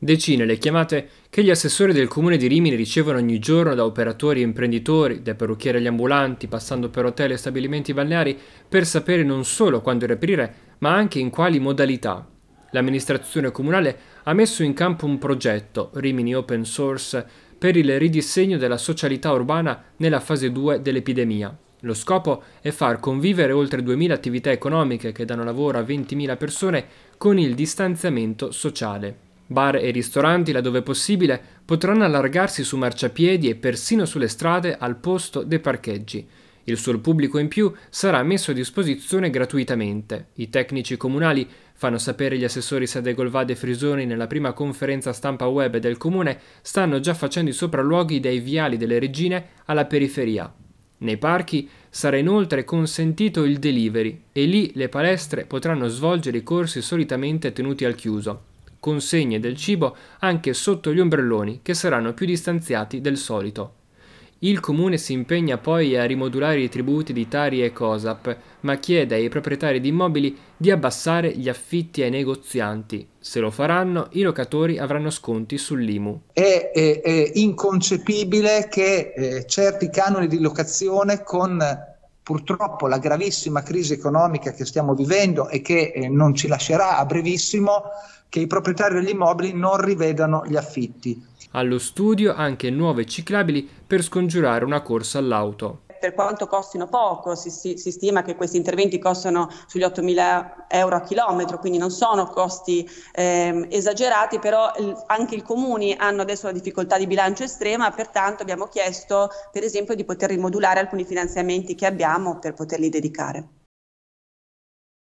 Decine le chiamate che gli assessori del comune di Rimini ricevono ogni giorno da operatori e imprenditori, dai parrucchieri agli ambulanti, passando per hotel e stabilimenti balneari, per sapere non solo quando riaprire, ma anche in quali modalità. L'amministrazione comunale ha messo in campo un progetto, Rimini Open Source, per il ridisegno della socialità urbana nella fase 2 dell'epidemia. Lo scopo è far convivere oltre 2.000 attività economiche che danno lavoro a 20.000 persone con il distanziamento sociale. Bar e ristoranti, laddove possibile, potranno allargarsi su marciapiedi e persino sulle strade al posto dei parcheggi. Il sol pubblico in più sarà messo a disposizione gratuitamente. I tecnici comunali fanno sapere gli assessori Sadegolvade e Frisoni nella prima conferenza stampa web del comune, stanno già facendo i sopralluoghi dai viali delle regine alla periferia. Nei parchi sarà inoltre consentito il delivery e lì le palestre potranno svolgere i corsi solitamente tenuti al chiuso consegne del cibo anche sotto gli ombrelloni che saranno più distanziati del solito. Il comune si impegna poi a rimodulare i tributi di Tari e Cosap, ma chiede ai proprietari di immobili di abbassare gli affitti ai negozianti. Se lo faranno, i locatori avranno sconti sull'IMU. È, è, è inconcepibile che eh, certi canoni di locazione con purtroppo la gravissima crisi economica che stiamo vivendo e che eh, non ci lascerà a brevissimo che i proprietari degli immobili non rivedano gli affitti. Allo studio anche nuove ciclabili per scongiurare una corsa all'auto per quanto costino poco, si, si, si stima che questi interventi costano sugli 8.000 euro a chilometro, quindi non sono costi eh, esagerati, però anche i comuni hanno adesso una difficoltà di bilancio estrema, pertanto abbiamo chiesto per esempio di poter rimodulare alcuni finanziamenti che abbiamo per poterli dedicare.